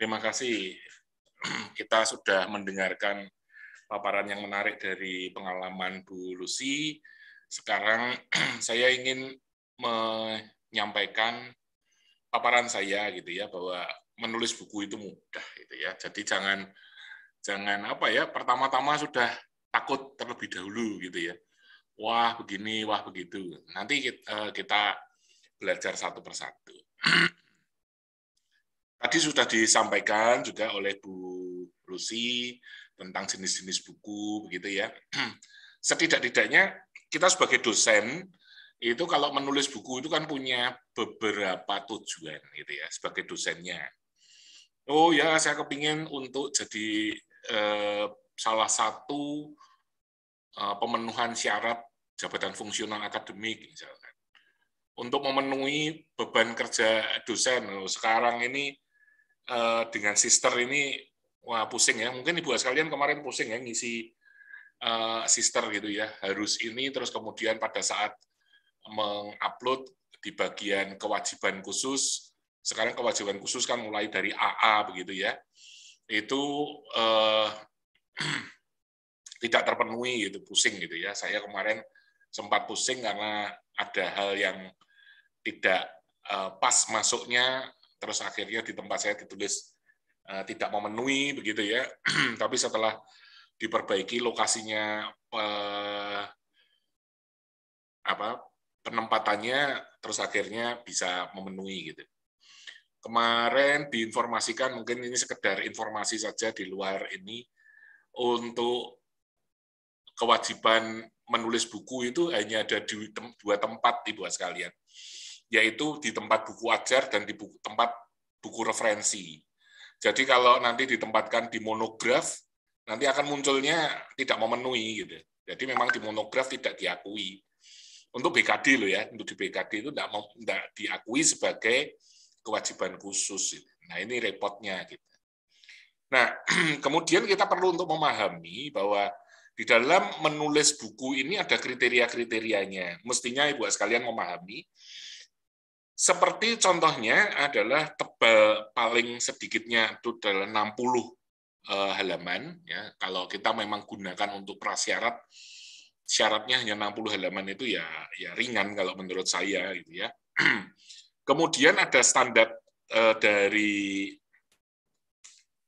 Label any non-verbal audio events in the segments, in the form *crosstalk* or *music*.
Terima kasih. *clears throat* Kita sudah mendengarkan paparan yang menarik dari pengalaman Bu Lucy. Sekarang *clears throat* saya ingin menyampaikan paparan saya gitu ya bahwa menulis buku itu mudah gitu ya. Jadi jangan jangan apa ya pertama-tama sudah takut terlebih dahulu gitu ya. Wah begini, wah begitu. Nanti kita, eh, kita belajar satu persatu. *clears throat* Tadi sudah disampaikan juga oleh Bu Lucy tentang jenis-jenis buku, begitu ya. *clears throat* Setidak-tidaknya kita sebagai dosen itu kalau menulis buku itu kan punya beberapa tujuan, gitu ya, sebagai dosennya. Oh ya, saya kepingin untuk jadi eh, salah satu eh, pemenuhan syarat jabatan fungsional akademik, misalkan untuk memenuhi beban kerja dosen. Sekarang ini Eh, dengan sister ini wah pusing ya. Mungkin ibu sekalian kemarin pusing ya ngisi eh, sister gitu ya. Harus ini terus kemudian pada saat mengupload di bagian kewajiban khusus. Sekarang kewajiban khusus kan mulai dari AA begitu ya. Itu uh, *clears throat* tidak terpenuhi itu pusing gitu ya saya kemarin sempat pusing karena ada hal yang tidak uh, pas masuknya terus akhirnya di tempat saya ditulis eh, tidak memenuhi begitu ya. *clears throat* Tapi setelah diperbaiki lokasinya eh, apa penempatannya terus akhirnya bisa memenuhi gitu. Kemarin diinformasikan mungkin ini sekedar informasi saja di luar ini untuk kewajiban menulis buku itu hanya ada di dua tempat ibu sekalian yaitu di tempat buku ajar dan di buku, tempat buku referensi. Jadi kalau nanti ditempatkan di monograf, nanti akan munculnya tidak memenuhi gitu. Jadi memang di monograf tidak diakui. Untuk BKD loh, ya, untuk di BKD itu tidak, tidak diakui sebagai kewajiban khusus. Gitu. Nah ini repotnya gitu. Nah *clears throat* kemudian kita perlu untuk memahami bahwa di dalam menulis buku ini ada kriteria-kriterianya. Mestinya Ibu sekalian memahami seperti contohnya adalah tebal paling sedikitnya itu adalah 60 eh, halaman. Ya. Kalau kita memang gunakan untuk prasyarat, syaratnya hanya 60 halaman itu ya, ya ringan kalau menurut saya. Gitu ya. *clears throat* Kemudian ada standar eh, dari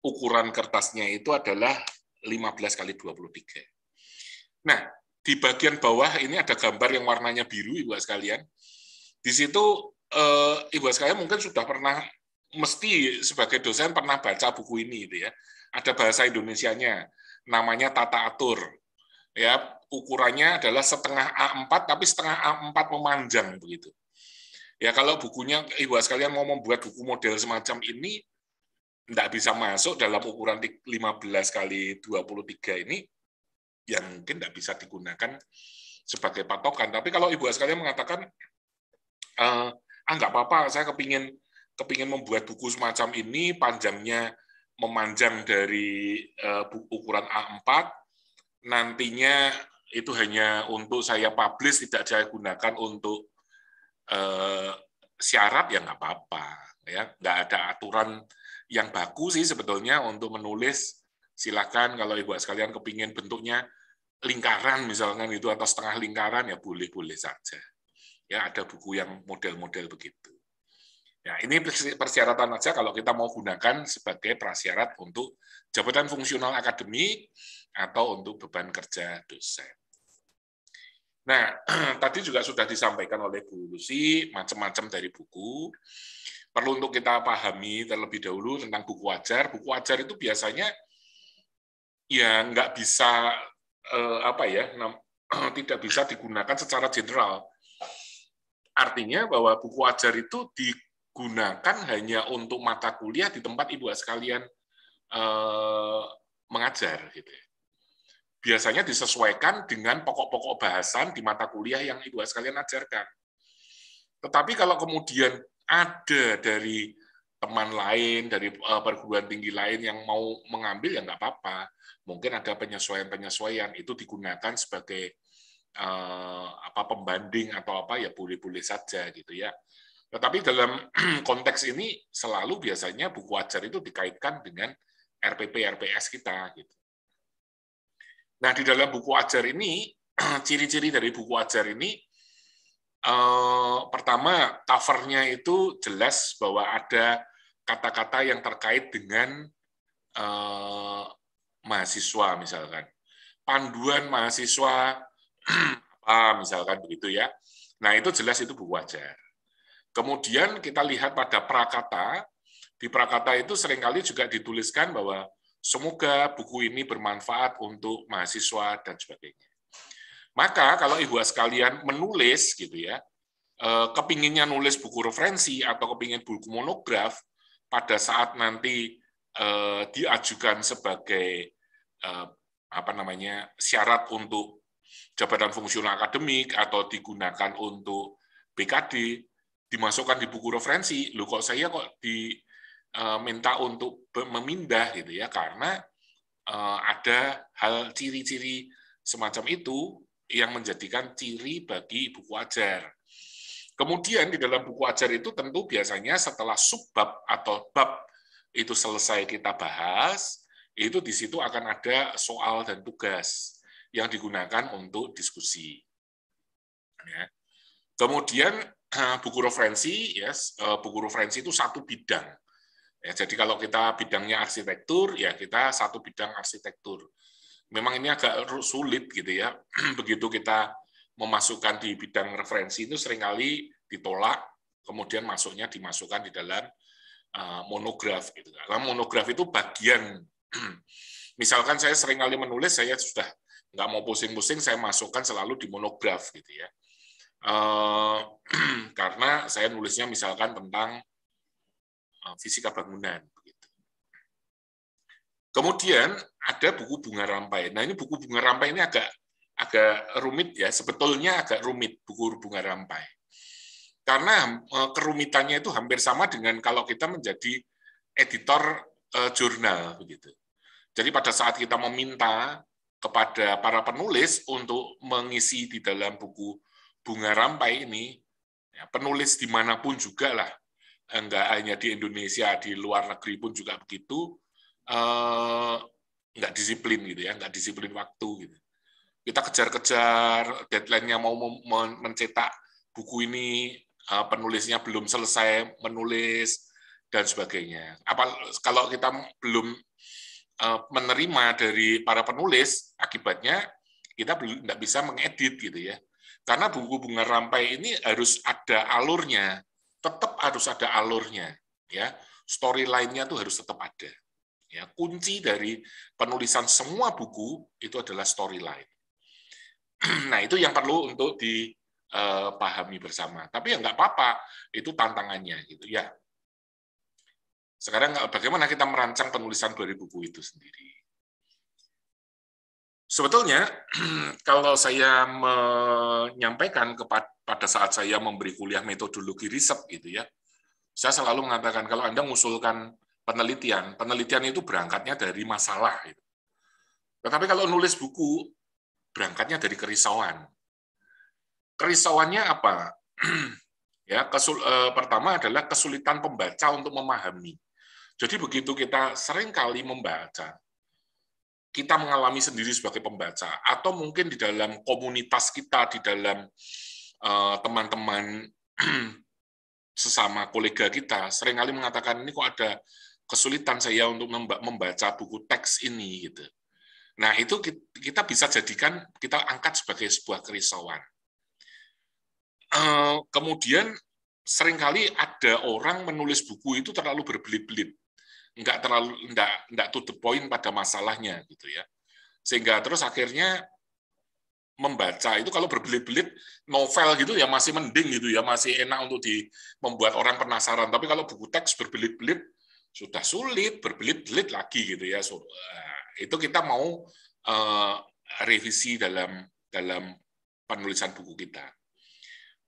ukuran kertasnya itu adalah 15 kali 23. Nah, di bagian bawah ini ada gambar yang warnanya biru, Ibu sekalian. Di situ uh, Ibu saya mungkin sudah pernah mesti sebagai dosen pernah baca buku ini itu ya. Ada bahasa Indonesianya, namanya tata atur. Ya, ukurannya adalah setengah A4 tapi setengah A4 memanjang begitu. Ya kalau bukunya Ibu sekalian mau membuat buku model semacam ini tidak bisa masuk dalam ukuran 15 kali 23 ini yang mungkin tidak bisa digunakan sebagai patokan. Tapi kalau Ibu sekalian mengatakan uh, ah nggak apa-apa saya kepingin kepingin membuat buku semacam ini panjangnya memanjang dari uh, ukuran A4 nantinya itu hanya untuk saya publish tidak saya gunakan untuk uh, syarat ya nggak apa-apa ya nggak ada aturan yang baku sih sebetulnya untuk menulis silakan kalau ibu sekalian kepingin bentuknya lingkaran misalkan itu atau setengah lingkaran ya boleh-boleh saja. Ya, ada buku yang model-model begitu. Ya, ini persyaratan saja kalau kita mau gunakan sebagai prasyarat untuk jabatan fungsional akademik atau untuk beban kerja dosen. Nah, *clears throat* tadi juga sudah disampaikan oleh Bu Lucy macam-macam dari buku. Perlu untuk kita pahami terlebih dahulu tentang buku wajar. Buku wajar itu biasanya ya nggak bisa eh, apa ya, *clears throat* tidak bisa digunakan secara general Artinya bahwa buku ajar itu digunakan hanya untuk mata kuliah di tempat ibu sekalian eh, mengajar. Gitu. Ya. Biasanya disesuaikan dengan pokok-pokok bahasan di mata kuliah yang ibu sekalian ajarkan. Tetapi kalau kemudian ada dari teman lain dari eh, perguruan tinggi lain yang mau mengambil ya nggak apa-apa. Mungkin ada penyesuaian-penyesuaian itu digunakan sebagai Eh, apa pembanding atau apa ya boleh-boleh saja gitu ya. Tetapi dalam *clears throat* konteks ini selalu biasanya buku ajar itu dikaitkan dengan RPP RPS kita gitu. Nah, di dalam buku ajar ini *clears throat* ciri-ciri dari buku ajar ini eh, pertama covernya itu jelas bahwa ada kata-kata yang terkait dengan eh, mahasiswa misalkan panduan mahasiswa apa misalkan begitu ya. Nah itu jelas itu buku wajar. Kemudian kita lihat pada prakata, di prakata itu seringkali juga dituliskan bahwa semoga buku ini bermanfaat untuk mahasiswa dan sebagainya. Maka kalau ibu sekalian menulis gitu ya, eh, kepinginnya nulis buku referensi atau kepingin buku monograf pada saat nanti eh, diajukan sebagai eh, apa namanya syarat untuk jabatan fungsional akademik atau digunakan untuk BKD dimasukkan di buku referensi. lu kok saya kok diminta e, untuk memindah gitu ya karena e, ada hal ciri-ciri semacam itu yang menjadikan ciri bagi buku ajar. Kemudian di dalam buku ajar itu tentu biasanya setelah subbab atau bab itu selesai kita bahas, itu di situ akan ada soal dan tugas yang digunakan untuk diskusi. Ya. Kemudian *clears throat* buku referensi, yes, e, buku referensi itu satu bidang. Ya, jadi kalau kita bidangnya arsitektur, ya kita satu bidang arsitektur. Memang ini agak sulit gitu ya. *clears throat* Begitu kita memasukkan di bidang referensi itu seringkali ditolak, kemudian masuknya dimasukkan di dalam e, monograf. Gitu. Karena monograf itu bagian, *clears throat* misalkan saya seringkali menulis, saya sudah nggak mau pusing-pusing saya masukkan selalu di monograf gitu ya uh, *clears throat* karena saya nulisnya misalkan tentang uh, fisika bangunan begitu. kemudian ada buku bunga rampai nah ini buku bunga rampai ini agak agak rumit ya sebetulnya agak rumit buku bunga rampai karena uh, kerumitannya itu hampir sama dengan kalau kita menjadi editor uh, jurnal begitu jadi pada saat kita meminta kepada para penulis untuk mengisi di dalam buku Bunga Rampai ini, ya, penulis dimanapun juga lah, enggak hanya di Indonesia, di luar negeri pun juga begitu, eh, enggak disiplin gitu ya, enggak disiplin waktu gitu. Kita kejar-kejar, deadline-nya mau mencetak buku ini, eh, penulisnya belum selesai menulis, dan sebagainya. Apa kalau kita belum Eh, menerima dari para penulis, akibatnya kita tidak bisa mengedit gitu ya. Karena buku bunga rampai ini harus ada alurnya, tetap harus ada alurnya ya. Storyline-nya tuh harus tetap ada. Ya, kunci dari penulisan semua buku itu adalah storyline. *clears throat* nah, itu yang perlu untuk dipahami eh, bersama. Tapi ya nggak apa-apa, itu tantangannya gitu ya sekarang bagaimana kita merancang penulisan 2000 buku itu sendiri? Sebetulnya *clears throat* kalau saya menyampaikan kepada pada saat saya memberi kuliah metodologi riset gitu ya, saya selalu mengatakan kalau Anda mengusulkan penelitian, penelitian itu berangkatnya dari masalah. Gitu. Tetapi kalau nulis buku, berangkatnya dari kerisauan. Kerisauannya apa? *clears throat* ya, kesul, eh, pertama adalah kesulitan pembaca untuk memahami. Jadi begitu kita seringkali membaca, kita mengalami sendiri sebagai pembaca, atau mungkin di dalam komunitas kita, di dalam eh, teman-teman uh, *clears throat* sesama kolega kita, seringkali mengatakan, ini kok ada kesulitan saya untuk membaca buku teks ini. gitu. Nah, itu kita bisa jadikan, kita angkat sebagai sebuah kerisauan. Uh, kemudian seringkali ada orang menulis buku itu terlalu berbelit-belit nggak terlalu nggak nggak to the point pada masalahnya gitu ya sehingga terus akhirnya membaca itu kalau berbelit-belit novel gitu ya masih mending gitu ya masih enak untuk di membuat orang penasaran tapi kalau buku teks berbelit-belit sudah sulit berbelit-belit lagi gitu ya so, eh, itu kita mau uh, revisi dalam dalam penulisan buku kita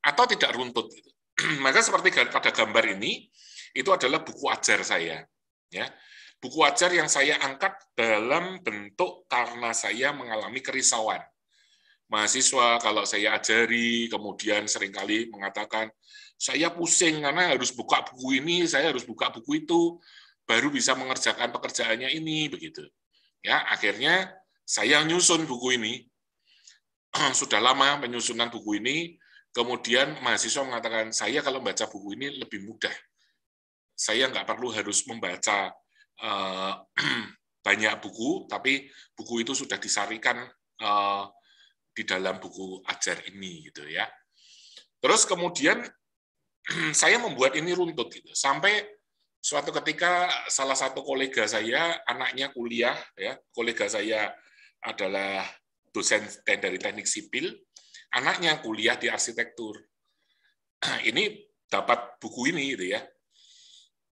atau tidak runtut gitu. *clears throat* maka seperti pada gambar ini itu adalah buku ajar saya Ya. Buku wajar yang saya angkat dalam bentuk karena saya mengalami kerisauan. Mahasiswa kalau saya ajari, kemudian seringkali mengatakan, saya pusing karena harus buka buku ini, saya harus buka buku itu, baru bisa mengerjakan pekerjaannya ini, begitu. Ya, akhirnya saya nyusun buku ini, *clears throat* sudah lama penyusunan buku ini, kemudian mahasiswa mengatakan, saya kalau baca buku ini lebih mudah saya nggak perlu harus membaca eh, *clears throat* banyak buku, tapi buku itu sudah disarikan eh, di dalam buku ajar ini gitu ya. Terus kemudian *clears throat* saya membuat ini runtut gitu sampai suatu ketika salah satu kolega saya anaknya kuliah ya kolega saya adalah dosen dari teknik sipil anaknya kuliah di arsitektur *clears throat* ini dapat buku ini gitu ya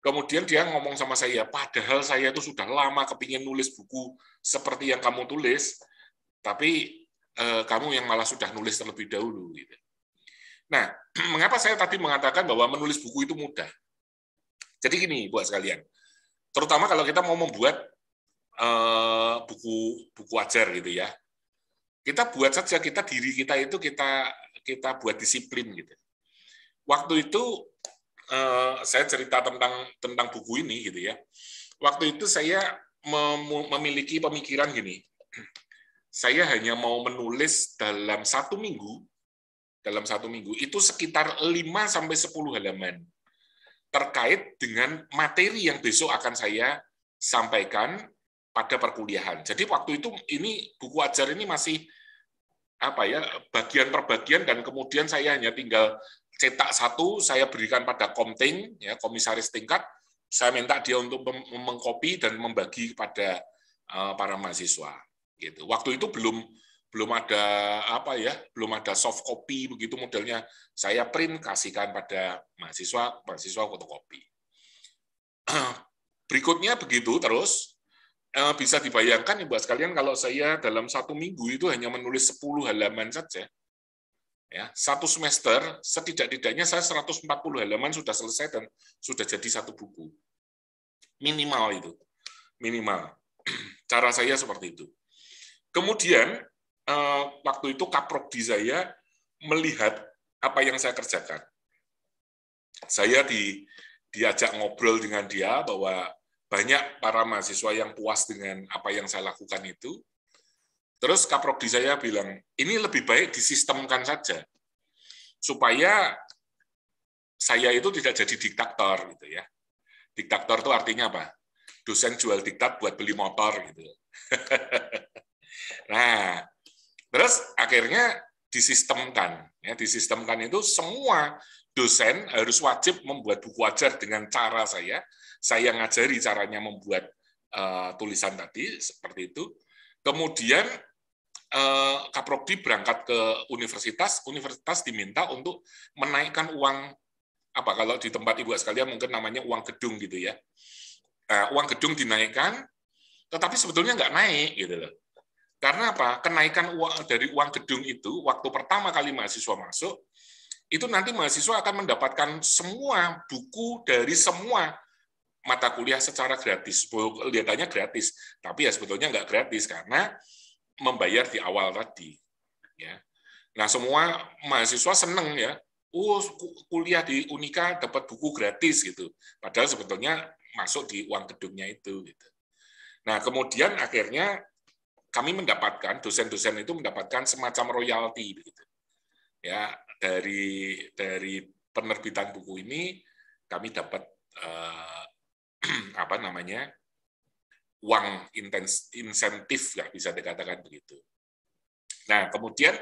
Kemudian dia ngomong sama saya, padahal saya itu sudah lama kepingin nulis buku seperti yang kamu tulis, tapi eh, kamu yang malah sudah nulis terlebih dahulu. Gitu. Nah, *clears throat* mengapa saya tadi mengatakan bahwa menulis buku itu mudah? Jadi gini, buat sekalian, terutama kalau kita mau membuat eh, buku buku ajar gitu ya, kita buat saja kita diri kita itu kita kita buat disiplin gitu. Waktu itu Eh, saya cerita tentang tentang buku ini gitu ya. Waktu itu saya mem memiliki pemikiran gini. Saya hanya mau menulis dalam satu minggu, dalam satu minggu itu sekitar 5 sampai 10 halaman terkait dengan materi yang besok akan saya sampaikan pada perkuliahan. Jadi waktu itu ini buku ajar ini masih apa ya bagian per bagian dan kemudian saya hanya tinggal cetak satu, saya berikan pada komting, ya, komisaris tingkat, saya minta dia untuk mengkopi dan membagi kepada eh, para mahasiswa. Gitu. Waktu itu belum belum ada apa ya, belum ada soft copy begitu modelnya. Saya print kasihkan pada mahasiswa, mahasiswa fotokopi. *clears throat* Berikutnya begitu terus eh, bisa dibayangkan ibu sekalian kalau saya dalam satu minggu itu hanya menulis 10 halaman saja Ya, satu semester setidak-tidaknya saya 140 halaman sudah selesai dan sudah jadi satu buku. Minimal itu. Minimal. *clears throat* Cara saya seperti itu. Kemudian eh, waktu itu kaprodi saya melihat apa yang saya kerjakan. Saya di diajak ngobrol dengan dia bahwa banyak para mahasiswa yang puas dengan apa yang saya lakukan itu, Terus kaprodi saya bilang, ini lebih baik disistemkan saja, supaya saya itu tidak jadi diktator gitu ya. Diktator itu artinya apa? Dosen jual diktat buat beli motor gitu. Ya. *laughs* nah, terus akhirnya disistemkan. Ya, disistemkan itu semua dosen harus wajib membuat buku ajar dengan cara saya. Saya ngajari caranya membuat uh, tulisan tadi seperti itu. Kemudian Eh, Kaprodi berangkat ke universitas, universitas diminta untuk menaikkan uang apa kalau di tempat ibu sekalian mungkin namanya uang gedung gitu ya. Nah, uang gedung dinaikkan, tetapi sebetulnya nggak naik gitu loh. Karena apa? Kenaikan uang dari uang gedung itu waktu pertama kali mahasiswa masuk itu nanti mahasiswa akan mendapatkan semua buku dari semua mata kuliah secara gratis. Kelihatannya gratis, tapi ya sebetulnya nggak gratis karena membayar di awal tadi. Ya. Nah, semua mahasiswa seneng ya. Oh, kuliah di Unika dapat buku gratis gitu. Padahal sebetulnya masuk di uang gedungnya itu. Gitu. Nah, kemudian akhirnya kami mendapatkan dosen-dosen itu mendapatkan semacam royalti gitu. Ya, dari dari penerbitan buku ini kami dapat eh, *clears throat* apa namanya? uang intens, insentif lah bisa dikatakan begitu. Nah, kemudian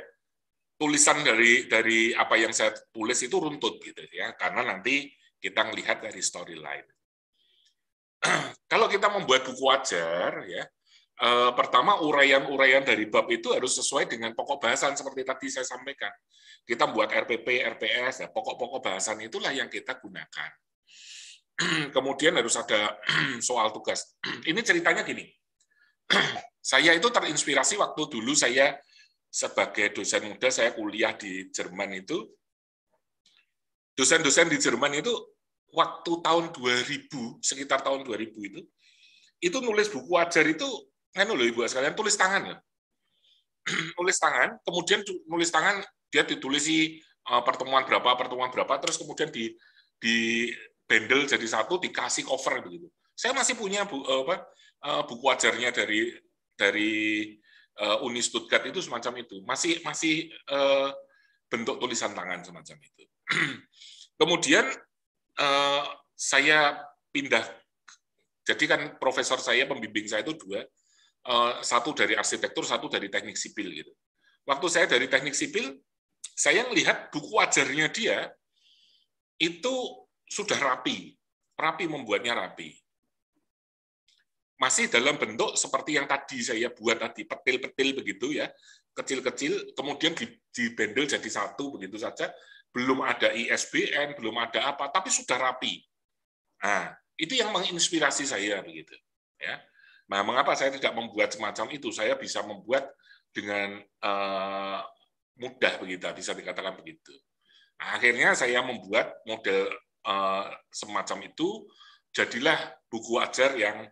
tulisan dari dari apa yang saya tulis itu runtut gitu ya, karena nanti kita melihat dari storyline. *clears throat* Kalau kita membuat buku wajar ya, eh, pertama uraian-uraian dari bab itu harus sesuai dengan pokok bahasan seperti tadi saya sampaikan. Kita buat RPP, RPS, ya, pokok-pokok bahasan itulah yang kita gunakan. *clears throat* kemudian harus ada *clears throat* soal tugas. *clears throat* Ini ceritanya gini, saya itu terinspirasi waktu dulu saya sebagai dosen muda, saya kuliah di Jerman itu, dosen-dosen di Jerman itu waktu tahun 2000, sekitar tahun 2000 itu, itu nulis buku ajar itu, kan loh Ibu sekalian, tulis tangan. Ya. nulis tangan, kemudian nulis tangan, dia ditulisi eh, pertemuan berapa, pertemuan berapa, terus kemudian di, di bendel jadi satu dikasih cover begitu. Saya masih punya bu, eh, apa, eh, buku ajarnya dari dari uh, Uni Stuttgart itu semacam itu. Masih masih uh, bentuk tulisan tangan semacam itu. *clears throat* Kemudian uh, saya pindah jadi kan profesor saya pembimbing saya itu dua uh, satu dari arsitektur satu dari teknik sipil gitu waktu saya dari teknik sipil saya melihat buku ajarnya dia itu sudah rapi, rapi membuatnya rapi. Masih dalam bentuk seperti yang tadi saya buat tadi, petil-petil begitu ya, kecil-kecil, kemudian dibendel jadi satu begitu saja, belum ada ISBN, belum ada apa, tapi sudah rapi. Nah, itu yang menginspirasi saya begitu. Ya. Nah, mengapa saya tidak membuat semacam itu? Saya bisa membuat dengan uh, mudah begitu, bisa dikatakan begitu. Nah, akhirnya saya membuat model Eh, semacam itu, jadilah buku ajar yang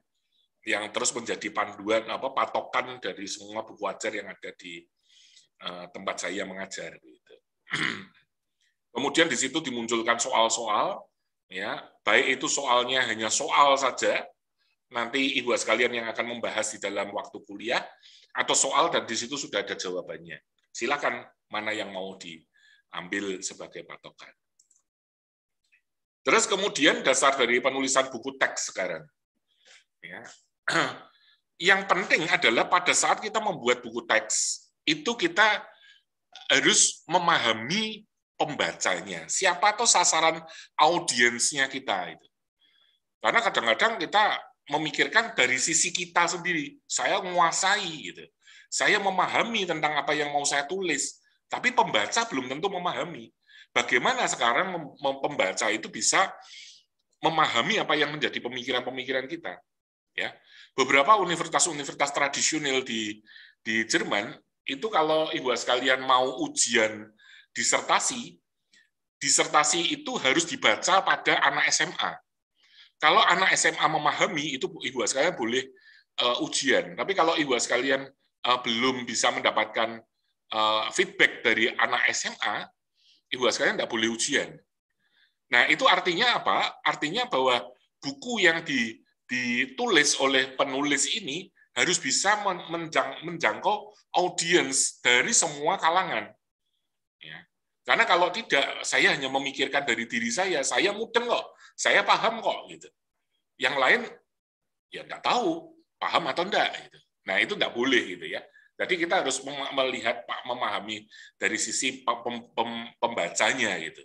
yang terus menjadi panduan apa patokan dari semua buku ajar yang ada di eh, tempat saya mengajar gitu. *clears throat* Kemudian di situ dimunculkan soal-soal ya, baik itu soalnya hanya soal saja nanti ibu sekalian yang akan membahas di dalam waktu kuliah atau soal dan di situ sudah ada jawabannya. Silakan mana yang mau diambil sebagai patokan. Terus kemudian dasar dari penulisan buku teks sekarang. Ya. *clears throat* Yang penting adalah pada saat kita membuat buku teks, itu kita harus memahami pembacanya. Siapa tuh sasaran audiensnya kita itu. Karena kadang-kadang kita memikirkan dari sisi kita sendiri. Saya menguasai gitu. Saya memahami tentang apa yang mau saya tulis, tapi pembaca belum tentu memahami bagaimana sekarang pembaca itu bisa memahami apa yang menjadi pemikiran-pemikiran kita. Ya, beberapa universitas-universitas tradisional di di Jerman itu kalau ibu sekalian mau ujian disertasi, disertasi itu harus dibaca pada anak SMA. Kalau anak SMA memahami itu ibu sekalian boleh uh, ujian. Tapi kalau ibu sekalian uh, belum bisa mendapatkan uh, feedback dari anak SMA, ibu sekalian tidak boleh ujian. Nah, itu artinya apa? Artinya bahwa buku yang ditulis oleh penulis ini harus bisa menjangkau audiens dari semua kalangan. Ya. Karena kalau tidak, saya hanya memikirkan dari diri saya, saya mudeng kok, saya paham kok. gitu. Yang lain, ya nggak tahu, paham atau enggak. Gitu. Nah, itu enggak boleh. gitu ya. Jadi kita harus melihat Pak memahami dari sisi pem pem pembacanya gitu.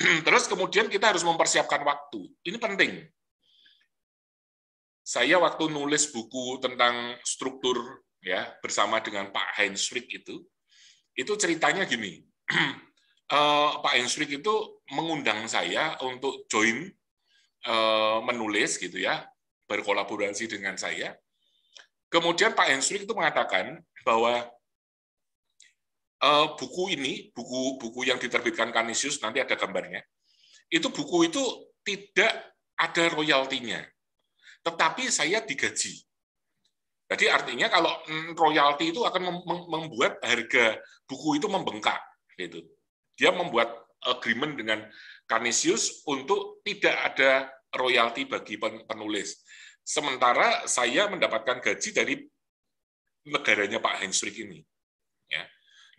*clears throat* Terus kemudian kita harus mempersiapkan waktu. Ini penting. Saya waktu nulis buku tentang struktur ya bersama dengan Pak Heinrich itu, itu ceritanya gini. *clears throat* Eh, pak Heinrich itu mengundang saya untuk join eh, menulis gitu ya, berkolaborasi dengan saya Kemudian Pak Henslik itu mengatakan bahwa uh, buku ini, buku-buku yang diterbitkan Kanisius, nanti ada gambarnya, itu buku itu tidak ada royaltinya, tetapi saya digaji. Jadi artinya kalau mm, royalti itu akan membuat harga buku itu membengkak. Gitu. Dia membuat agreement dengan Kanisius untuk tidak ada royalti bagi penulis. Sementara saya mendapatkan gaji dari negaranya Pak Hensrik ini. Ya.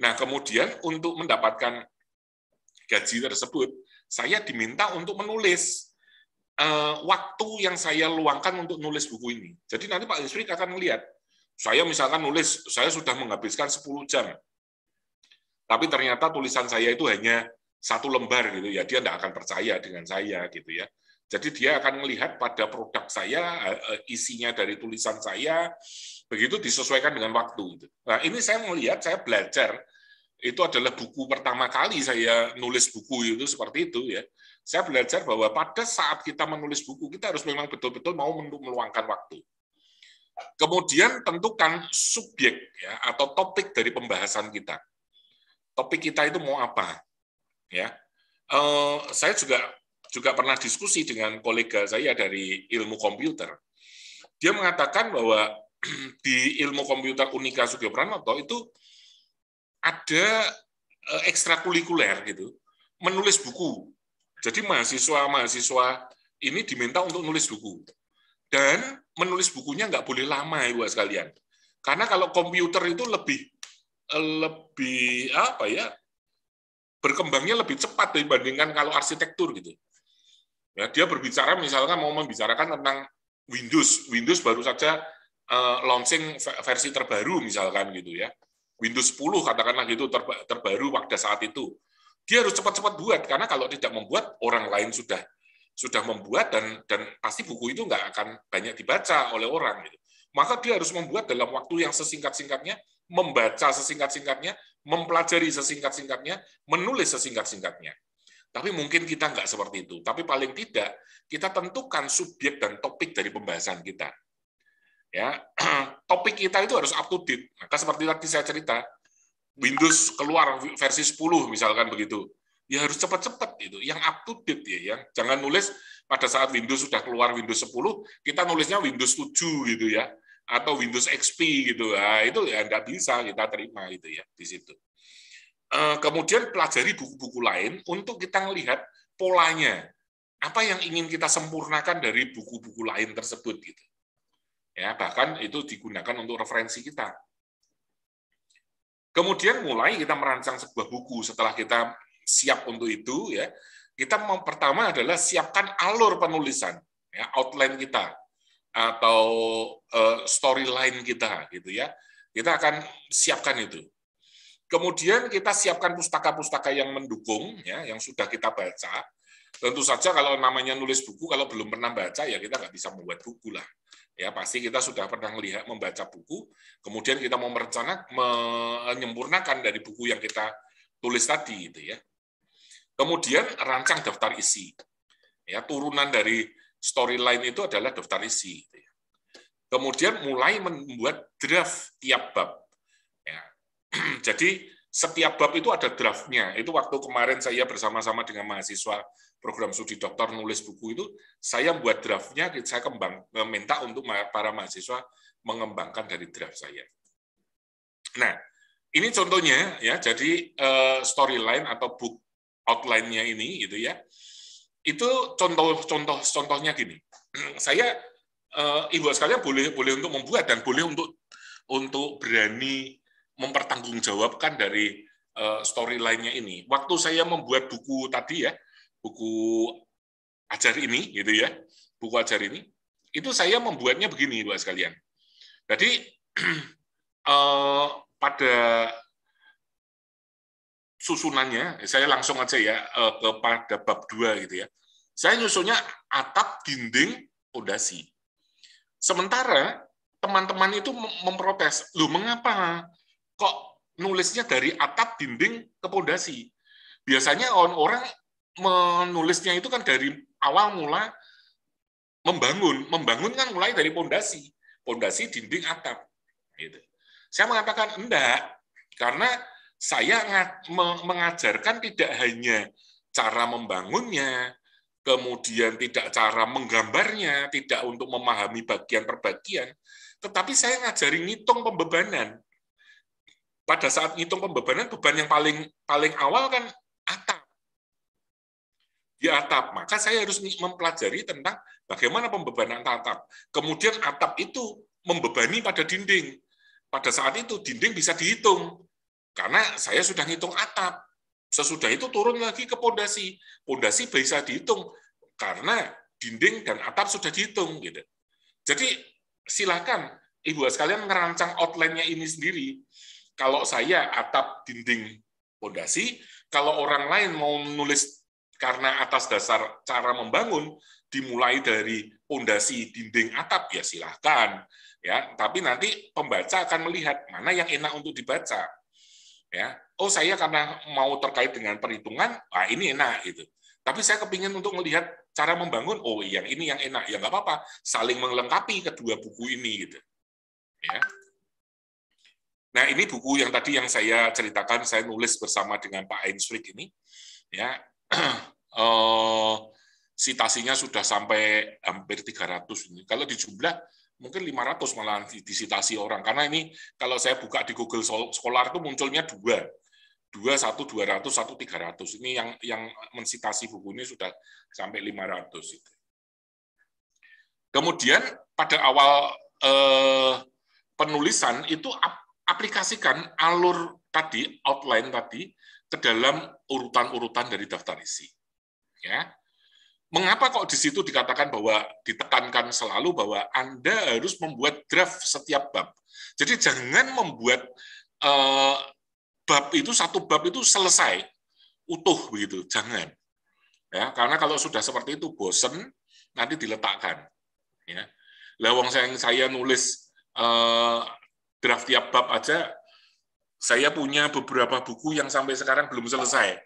Nah, kemudian untuk mendapatkan gaji tersebut, saya diminta untuk menulis uh, waktu yang saya luangkan untuk nulis buku ini. Jadi nanti Pak Hensrik akan melihat, saya misalkan nulis, saya sudah menghabiskan 10 jam, tapi ternyata tulisan saya itu hanya satu lembar gitu ya, dia tidak akan percaya dengan saya gitu ya. Jadi dia akan melihat pada produk saya, eh, eh, isinya dari tulisan saya, begitu disesuaikan dengan waktu. Gitu. Nah ini saya melihat, saya belajar, itu adalah buku pertama kali saya nulis buku itu seperti itu ya. Saya belajar bahwa pada saat kita menulis buku, kita harus memang betul-betul mau meluangkan waktu. Kemudian tentukan subjek ya atau topik dari pembahasan kita. Topik kita itu mau apa, ya. Uh, saya juga juga pernah diskusi dengan kolega saya dari ilmu komputer. Dia mengatakan bahwa *clears throat* di ilmu komputer Unika Sugio Pranoto itu ada eh, ekstrakurikuler gitu, menulis buku. Jadi mahasiswa-mahasiswa ini diminta untuk nulis buku. Dan menulis bukunya nggak boleh lama ya buat sekalian. Karena kalau komputer itu lebih eh, lebih apa ya berkembangnya lebih cepat dibandingkan kalau arsitektur gitu. Ya, dia berbicara misalkan mau membicarakan tentang Windows. Windows baru saja uh, launching versi terbaru misalkan gitu ya. Windows 10 katakanlah gitu terba terbaru pada saat itu. Dia harus cepat-cepat buat karena kalau tidak membuat orang lain sudah sudah membuat dan dan pasti buku itu nggak akan banyak dibaca oleh orang gitu. Maka dia harus membuat dalam waktu yang sesingkat-singkatnya, membaca sesingkat-singkatnya, mempelajari sesingkat-singkatnya, menulis sesingkat-singkatnya. Tapi mungkin kita nggak seperti itu. Tapi paling tidak kita tentukan subjek dan topik dari pembahasan kita. Ya, *clears throat* topik kita itu harus up to date. Maka seperti tadi saya cerita, Windows keluar versi 10 misalkan begitu. Ya harus cepat-cepat itu, yang up to date ya, yang jangan nulis pada saat Windows sudah keluar Windows 10, kita nulisnya Windows 7 gitu ya atau Windows XP gitu. Nah, itu ya nggak bisa kita terima gitu ya di situ. Eh, kemudian pelajari buku-buku lain untuk kita melihat polanya apa yang ingin kita sempurnakan dari buku-buku lain tersebut gitu ya bahkan itu digunakan untuk referensi kita kemudian mulai kita merancang sebuah buku setelah kita siap untuk itu ya kita mau pertama adalah siapkan alur penulisan ya outline kita atau uh, storyline kita gitu ya kita akan siapkan itu Kemudian kita siapkan pustaka-pustaka yang mendukung, ya, yang sudah kita baca. Tentu saja kalau namanya nulis buku, kalau belum pernah baca ya kita nggak bisa membuat buku lah. Ya pasti kita sudah pernah melihat membaca buku, kemudian kita mau merencana menyempurnakan dari buku yang kita tulis tadi gitu ya. Kemudian rancang daftar isi. Ya turunan dari storyline itu adalah daftar isi. Gitu ya. Kemudian mulai membuat draft tiap bab *clears throat* Jadi setiap bab itu ada draftnya. Itu waktu kemarin saya bersama-sama dengan mahasiswa program studi doktor nulis buku itu, saya membuat draftnya, saya kembang, minta untuk para mahasiswa mengembangkan dari draft saya. Nah, ini contohnya ya, jadi eh, storyline atau book outline-nya ini gitu ya. Itu contoh-contoh contohnya gini. *clears throat* Saya eh, ibu sekalian boleh boleh untuk membuat dan boleh untuk untuk berani mempertanggungjawabkan dari eh, storyline-nya ini. Waktu saya membuat buku tadi ya, buku ajar ini gitu ya, buku ajar ini, itu saya membuatnya begini buat sekalian. Jadi *clears throat* eh, pada susunannya, saya langsung aja ya eh, kepada bab dua, gitu ya. Saya nyusunnya atap, dinding, pondasi. Sementara teman-teman itu memprotes, "Loh, mengapa kok nulisnya dari atap dinding ke pondasi. Biasanya orang-orang menulisnya itu kan dari awal mula membangun, membangun kan mulai dari pondasi, pondasi dinding atap. Gitu. Saya mengatakan enggak, karena saya mengajarkan tidak hanya cara membangunnya, kemudian tidak cara menggambarnya, tidak untuk memahami bagian per bagian, tetapi saya ngajari ngitung pembebanan pada saat ngitung pembebanan beban yang paling paling awal kan atap di atap maka saya harus mempelajari tentang bagaimana pembebanan atap kemudian atap itu membebani pada dinding pada saat itu dinding bisa dihitung karena saya sudah ngitung atap sesudah itu turun lagi ke pondasi pondasi bisa dihitung karena dinding dan atap sudah dihitung gitu jadi silakan ibu sekalian merancang outline-nya ini sendiri kalau saya atap dinding pondasi, kalau orang lain mau nulis karena atas dasar cara membangun dimulai dari pondasi dinding atap ya silahkan ya tapi nanti pembaca akan melihat mana yang enak untuk dibaca ya oh saya karena mau terkait dengan perhitungan ah ini enak itu. tapi saya kepingin untuk melihat cara membangun oh yang ini yang enak ya nggak apa-apa saling melengkapi kedua buku ini gitu ya Nah, ini buku yang tadi yang saya ceritakan, saya nulis bersama dengan Pak Ainswick ini, ya, *clears throat* eh, sitasinya sudah sampai hampir 300 ini. Kalau dijumlah mungkin 500 malah disitasi orang. Karena ini kalau saya buka di Google Scholar itu munculnya dua. Dua, satu, dua ratus, satu, tiga ratus. Ini yang yang mensitasi buku ini sudah sampai 500. Itu. Kemudian pada awal eh, penulisan itu aplikasikan alur tadi, outline tadi, ke dalam urutan-urutan dari daftar isi. Ya. Mengapa kok di situ dikatakan bahwa ditekankan selalu bahwa Anda harus membuat draft setiap bab. Jadi jangan membuat uh, bab itu satu bab itu selesai utuh begitu, jangan. Ya, karena kalau sudah seperti itu bosen nanti diletakkan. Ya. lawang saya, saya nulis eh, draft tiap bab aja saya punya beberapa buku yang sampai sekarang belum selesai.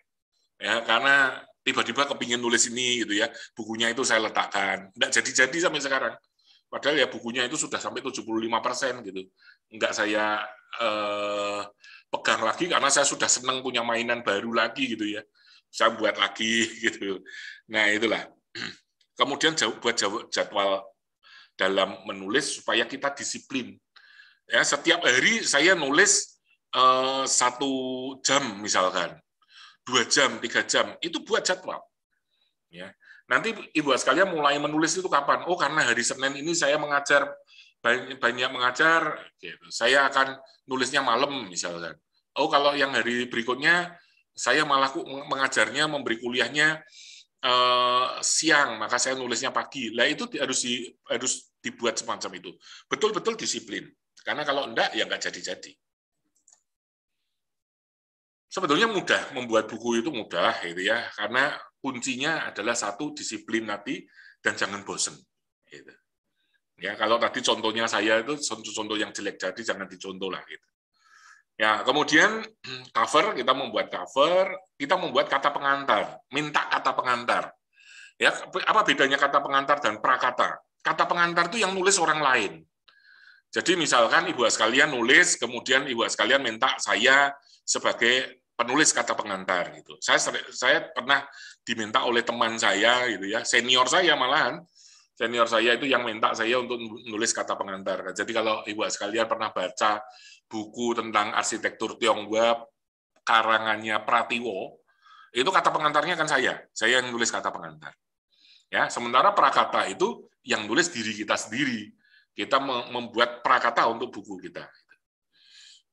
Ya, karena tiba-tiba kepingin nulis ini gitu ya, bukunya itu saya letakkan. Enggak jadi-jadi sampai sekarang. Padahal ya bukunya itu sudah sampai 75% gitu. Enggak saya eh, pegang lagi karena saya sudah senang punya mainan baru lagi gitu ya. Saya buat lagi *laughs* gitu. Nah, itulah. *clears throat* Kemudian jauh buat jadwal dalam menulis supaya kita disiplin Ya, setiap hari saya nulis eh, satu jam misalkan, dua jam, tiga jam, itu buat jadwal. Ya. Nanti ibu sekalian mulai menulis itu kapan? Oh, karena hari Senin ini saya mengajar banyak, banyak mengajar, gitu. saya akan nulisnya malam misalkan. Oh, kalau yang hari berikutnya saya malah mengajarnya, memberi kuliahnya uh, siang, maka saya nulisnya pagi. Lah itu harus di, harus dibuat semacam itu. Betul-betul disiplin. Karena kalau enggak, ya enggak jadi-jadi. Sebetulnya mudah, membuat buku itu mudah, gitu ya, karena kuncinya adalah satu disiplin nanti dan jangan bosen. Gitu. Ya, kalau tadi contohnya saya itu contoh-contoh yang jelek, jadi jangan dicontoh lah. Gitu. Ya, kemudian *clears throat* cover kita membuat cover, kita membuat kata pengantar, minta kata pengantar. Ya, apa bedanya kata pengantar dan prakata? Kata pengantar itu yang nulis orang lain. Jadi misalkan ibu sekalian nulis, kemudian ibu sekalian minta saya sebagai penulis kata pengantar gitu. Saya saya pernah diminta oleh teman saya gitu ya, senior saya malahan senior saya itu yang minta saya untuk nulis kata pengantar. Jadi kalau ibu sekalian pernah baca buku tentang arsitektur Tionghoa karangannya Pratiwo, itu kata pengantarnya kan saya, saya yang nulis kata pengantar. Ya, sementara prakata itu yang nulis diri kita sendiri. Kita membuat prakata untuk buku kita.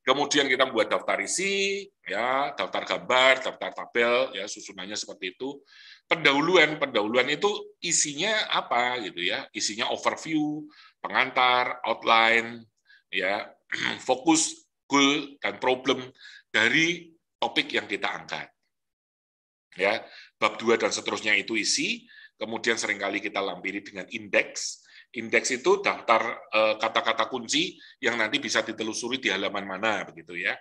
Kemudian kita membuat daftar isi, ya, daftar gambar, daftar tabel, ya, susunannya seperti itu. Pendahuluan, pendahuluan itu isinya apa gitu ya? Isinya overview, pengantar, outline, ya, *clears throat* fokus, goal dan problem dari topik yang kita angkat. Ya, bab dua dan seterusnya itu isi, kemudian seringkali kita lampiri dengan indeks Indeks itu daftar eh, kata-kata kunci yang nanti bisa ditelusuri di halaman mana begitu ya.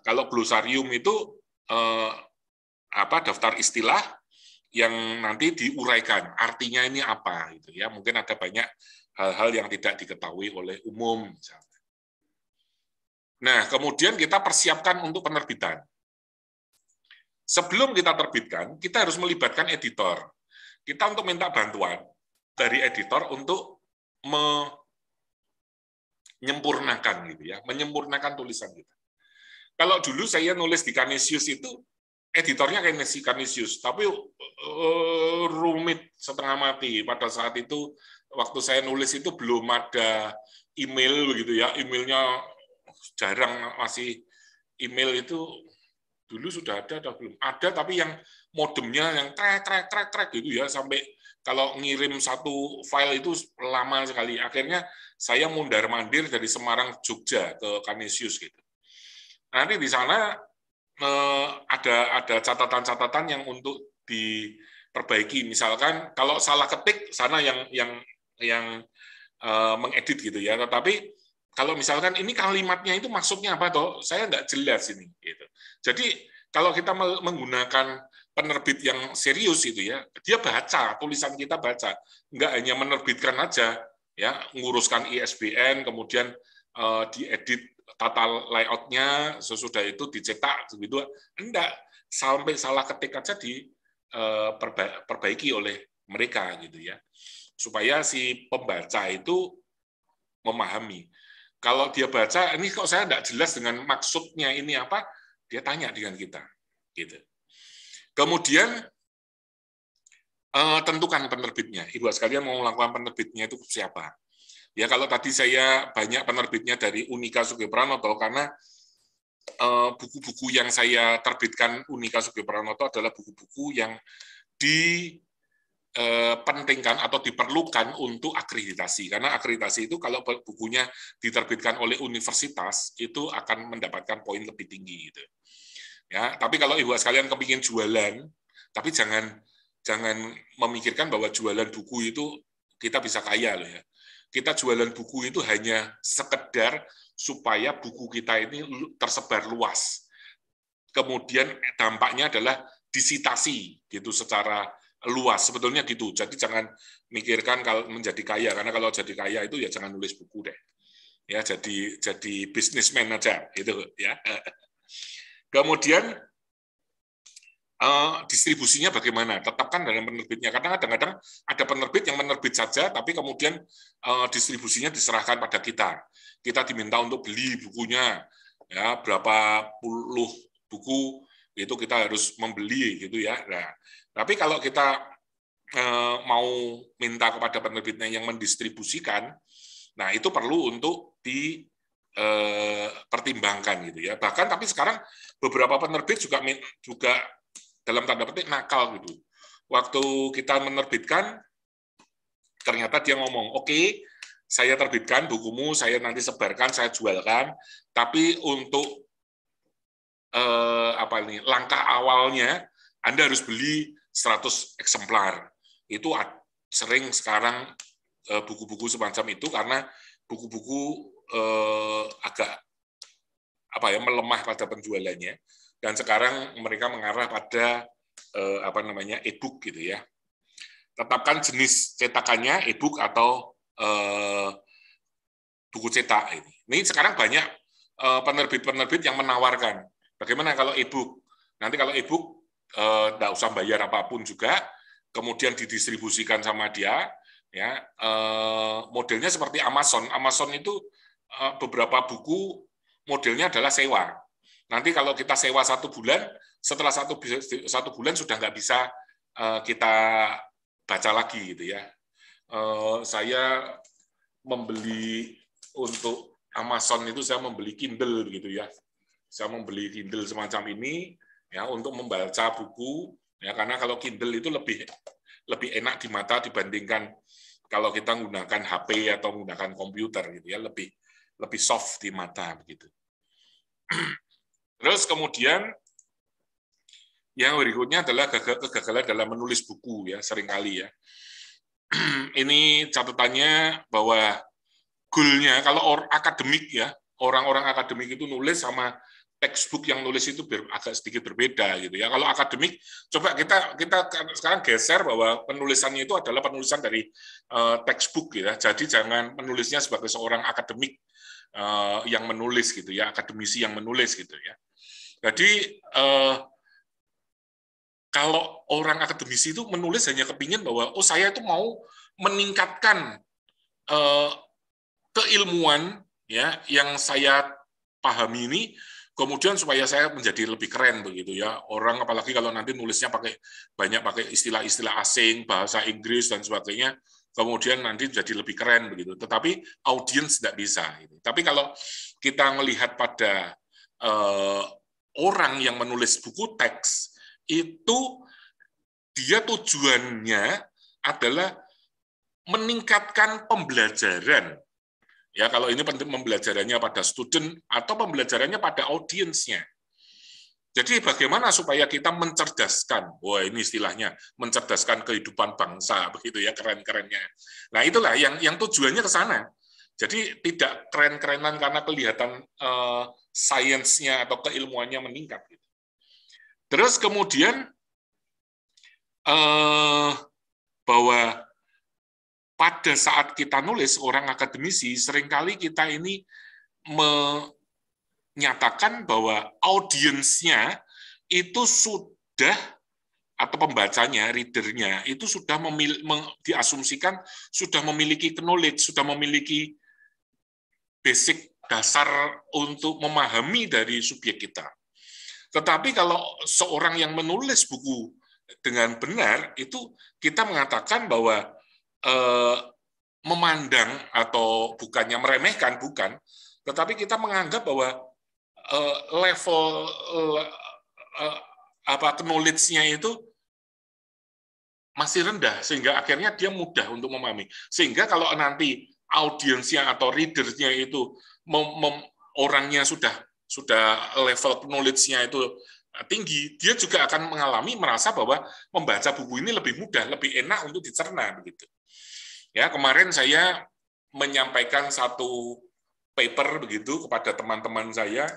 Kalau glosarium itu eh, apa daftar istilah yang nanti diuraikan artinya ini apa gitu ya. Mungkin ada banyak hal-hal yang tidak diketahui oleh umum misalnya. Nah, kemudian kita persiapkan untuk penerbitan. Sebelum kita terbitkan, kita harus melibatkan editor. Kita untuk minta bantuan dari editor untuk menyempurnakan gitu ya, menyempurnakan tulisan kita. Kalau dulu saya nulis di Kanisius itu editornya Kenesi Canisius, tapi uh, rumit setengah mati pada saat itu waktu saya nulis itu belum ada email gitu ya, emailnya jarang masih email itu dulu sudah ada atau belum ada tapi yang modemnya yang trek trek trek trek gitu ya sampai kalau ngirim satu file itu lama sekali. Akhirnya saya mundar mandir dari Semarang Jogja ke Kanisius gitu. Nanti di sana eh, ada ada catatan-catatan yang untuk diperbaiki. Misalkan kalau salah ketik sana yang yang yang eh, mengedit gitu ya. Tetapi kalau misalkan ini kalimatnya itu maksudnya apa toh? Saya nggak jelas ini. Gitu. Jadi kalau kita menggunakan penerbit yang serius itu ya, dia baca tulisan kita baca, nggak hanya menerbitkan aja ya, nguruskan ISBN, kemudian uh, diedit tata layoutnya, sesudah itu dicetak begitu, enggak sampai salah ketik aja di uh, oleh mereka gitu ya, supaya si pembaca itu memahami. Kalau dia baca, ini kok saya enggak jelas dengan maksudnya ini apa, dia tanya dengan kita, gitu. Kemudian uh, tentukan penerbitnya. Ibu sekalian mau melakukan penerbitnya itu siapa? Ya kalau tadi saya banyak penerbitnya dari Unika Sugepranoto karena eh, buku-buku uh, yang saya terbitkan Unika Sugepranoto adalah buku-buku yang dipentingkan eh, atau diperlukan untuk akreditasi. Karena akreditasi itu kalau bukunya diterbitkan oleh universitas itu akan mendapatkan poin lebih tinggi gitu. Ya, tapi kalau ibu sekalian kepingin jualan, tapi jangan jangan memikirkan bahwa jualan buku itu kita bisa kaya loh ya. Kita jualan buku itu hanya sekedar supaya buku kita ini tersebar luas. Kemudian dampaknya adalah disitasi gitu secara luas sebetulnya gitu. Jadi jangan mikirkan kalau menjadi kaya karena kalau jadi kaya itu ya jangan nulis buku deh. Ya jadi jadi bisnis aja gitu ya. *laughs* Kemudian eh, distribusinya bagaimana? Tetapkan dalam penerbitnya. Karena kadang-kadang ada penerbit yang menerbit saja, tapi kemudian eh, distribusinya diserahkan pada kita. Kita diminta untuk beli bukunya, ya berapa puluh buku itu kita harus membeli gitu ya. Nah, tapi kalau kita eh, mau minta kepada penerbitnya yang mendistribusikan, nah itu perlu untuk di eh, pertimbangkan gitu ya. Bahkan tapi sekarang beberapa penerbit juga juga dalam tanda petik nakal gitu. Waktu kita menerbitkan ternyata dia ngomong, "Oke, okay, saya terbitkan bukumu, saya nanti sebarkan, saya jualkan, tapi untuk eh, apa ini langkah awalnya Anda harus beli 100 eksemplar." Itu sering sekarang eh, buku-buku semacam itu karena buku-buku eh, agak apa ya melemah pada penjualannya dan sekarang mereka mengarah pada eh, apa namanya e-book gitu ya. Tetapkan jenis cetakannya e-book atau eh, buku cetak ini. Ini sekarang banyak eh, penerbit-penerbit yang menawarkan bagaimana kalau e-book. Nanti kalau e-book tidak eh, usah bayar apapun juga, kemudian didistribusikan sama dia. Ya, eh, modelnya seperti Amazon. Amazon itu Eh, beberapa buku modelnya adalah sewa. Nanti kalau kita sewa satu bulan, setelah satu, satu bulan sudah nggak bisa eh, kita baca lagi gitu ya. Eh, saya membeli untuk Amazon itu saya membeli Kindle gitu ya. Saya membeli Kindle semacam ini ya untuk membaca buku ya karena kalau Kindle itu lebih lebih enak di mata dibandingkan kalau kita menggunakan HP atau menggunakan komputer gitu ya lebih lebih soft di mata begitu. Terus kemudian yang berikutnya adalah kegagalan dalam menulis buku ya seringkali ya. *clears throat* Ini catatannya bahwa goalnya kalau akademik ya orang-orang akademik itu nulis sama textbook yang nulis itu ber, agak sedikit berbeda gitu ya. Kalau akademik, coba kita kita sekarang geser bahwa penulisannya itu adalah penulisan dari uh, textbook gitu ya. Jadi jangan menulisnya sebagai seorang akademik uh, yang menulis gitu ya, akademisi yang menulis gitu ya. Jadi uh, kalau orang akademisi itu menulis hanya kepingin bahwa oh saya itu mau meningkatkan uh, keilmuan ya yang saya pahami ini kemudian supaya saya menjadi lebih keren begitu ya orang apalagi kalau nanti nulisnya pakai banyak pakai istilah-istilah asing bahasa Inggris dan sebagainya kemudian nanti jadi lebih keren begitu tetapi audiens tidak bisa gitu. tapi kalau kita melihat pada eh, orang yang menulis buku teks itu dia tujuannya adalah meningkatkan pembelajaran Ya, kalau ini penting pembelajarannya pada student atau pembelajarannya pada audiensnya. Jadi bagaimana supaya kita mencerdaskan, wah ini istilahnya, mencerdaskan kehidupan bangsa, *laughs* begitu ya, keren-kerennya. Nah itulah yang yang tujuannya ke sana. Jadi tidak keren-kerenan karena kelihatan uh, sainsnya atau keilmuannya meningkat. Gitu. Terus kemudian eh, bahwa pada saat kita nulis orang akademisi, seringkali kita ini menyatakan bahwa audiensnya itu sudah atau pembacanya, readernya itu sudah diasumsikan sudah memiliki knowledge, sudah memiliki basic dasar untuk memahami dari subjek kita. Tetapi kalau seorang yang menulis buku dengan benar itu kita mengatakan bahwa eh, memandang atau bukannya meremehkan, bukan, tetapi kita menganggap bahwa eh, level eh, eh, apa knowledge-nya itu masih rendah sehingga akhirnya dia mudah untuk memahami. Sehingga kalau nanti audiensnya atau readersnya itu mem, mem, orangnya sudah sudah level knowledge-nya itu tinggi, dia juga akan mengalami merasa bahwa membaca buku ini lebih mudah, lebih enak untuk dicerna begitu. Ya, kemarin saya menyampaikan satu paper begitu kepada teman-teman saya.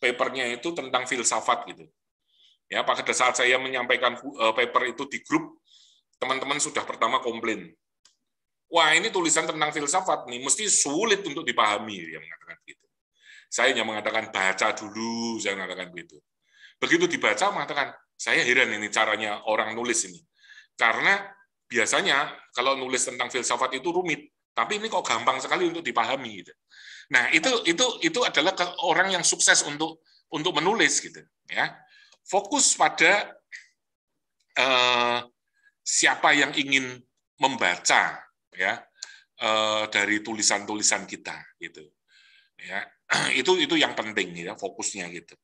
Papernya itu tentang filsafat gitu. Ya, pada saat saya menyampaikan eh, paper itu di grup, teman-teman sudah pertama komplain. Wah, ini tulisan tentang filsafat nih, mesti sulit untuk dipahami, dia mengatakan gitu. Saya hanya mengatakan baca dulu, saya mengatakan begitu. Begitu dibaca, mengatakan, saya heran ini caranya orang nulis ini. Karena biasanya kalau nulis tentang filsafat itu rumit, tapi ini kok gampang sekali untuk dipahami gitu. Nah, itu itu itu adalah orang yang sukses untuk untuk menulis gitu, ya. Fokus pada eh, siapa yang ingin membaca ya eh, dari tulisan-tulisan kita gitu. Ya. *clears throat* itu itu yang penting ya fokusnya gitu.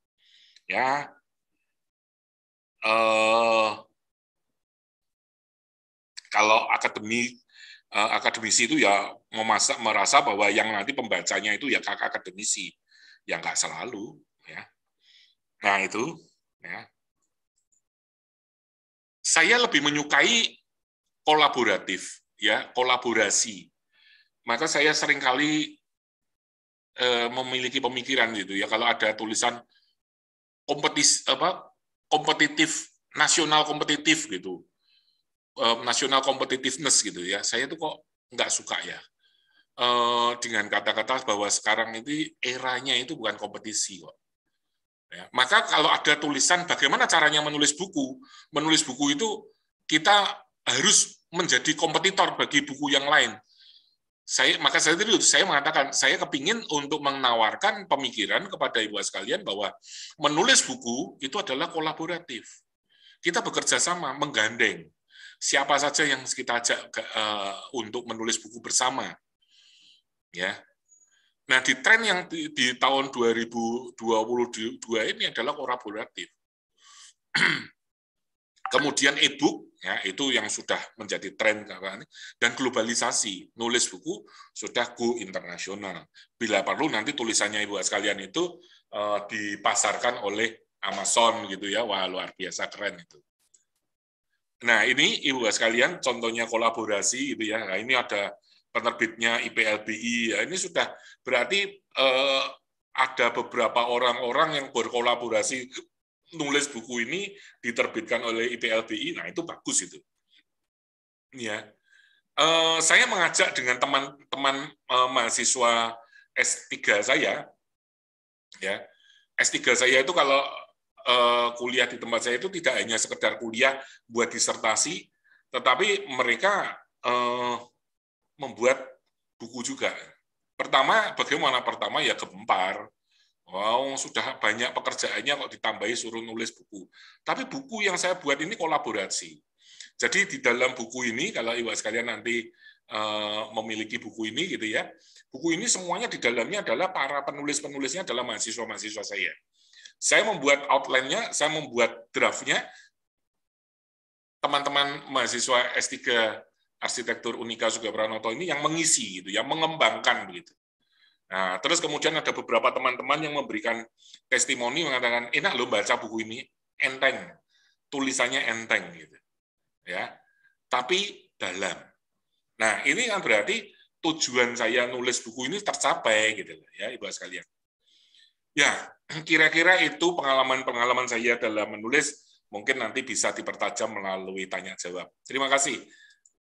Ya. uh, kalau akademi eh, akademisi itu ya memasa, merasa bahwa yang nanti pembacanya itu ya kakak akademisi, yang nggak selalu ya. Nah itu ya. Saya lebih menyukai kolaboratif ya kolaborasi. Maka saya seringkali eh, memiliki pemikiran gitu ya kalau ada tulisan kompetis apa kompetitif nasional kompetitif gitu Eh, nasional competitiveness gitu ya. Saya tuh kok nggak suka ya eh, dengan kata-kata bahwa sekarang ini eranya itu bukan kompetisi kok. Ya, maka kalau ada tulisan bagaimana caranya menulis buku, menulis buku itu kita harus menjadi kompetitor bagi buku yang lain. Saya maka saya tadi saya mengatakan saya kepingin untuk menawarkan pemikiran kepada ibu sekalian bahwa menulis buku itu adalah kolaboratif. Kita bekerja sama, menggandeng siapa saja yang kita ajak ke, uh, untuk menulis buku bersama. Ya. Nah, di tren yang di, di tahun 2022 ini adalah kolaboratif. *clears throat* Kemudian e-book ya, itu yang sudah menjadi tren dan globalisasi, nulis buku sudah go internasional. Bila perlu nanti tulisannya Ibu sekalian itu uh, dipasarkan oleh Amazon gitu ya. Wah, luar biasa keren itu. Nah, ini Ibu sekalian contohnya kolaborasi gitu ya. Nah, ini ada penerbitnya IPLBI ya. Ini sudah berarti eh, ada beberapa orang-orang yang berkolaborasi nulis buku ini diterbitkan oleh IPLBI. Nah, itu bagus itu. Ya. Eh, saya mengajak dengan teman-teman eh, mahasiswa S3 saya ya. S3 saya itu kalau Eh, kuliah di tempat saya itu tidak hanya sekedar kuliah buat disertasi, tetapi mereka eh, membuat buku juga. Pertama, bagaimana pertama ya gempar. Wow, oh, sudah banyak pekerjaannya kok ditambahi suruh nulis buku. Tapi buku yang saya buat ini kolaborasi. Jadi di dalam buku ini, kalau Iwa sekalian nanti eh, memiliki buku ini gitu ya, buku ini semuanya di dalamnya adalah para penulis-penulisnya adalah mahasiswa-mahasiswa saya. Saya membuat outline-nya, saya membuat draft-nya. Teman-teman mahasiswa S3 Arsitektur Unika Suga Pranoto ini yang mengisi gitu, yang mengembangkan begitu. Nah, terus kemudian ada beberapa teman-teman yang memberikan testimoni mengatakan enak loh baca buku ini enteng, tulisannya enteng gitu, ya. Tapi dalam. Nah, ini kan berarti tujuan saya nulis buku ini tercapai gitu ya, Ibu sekalian. Ya, *clears throat* kira-kira itu pengalaman-pengalaman saya dalam menulis. Mungkin nanti bisa dipertajam melalui tanya jawab. Terima kasih.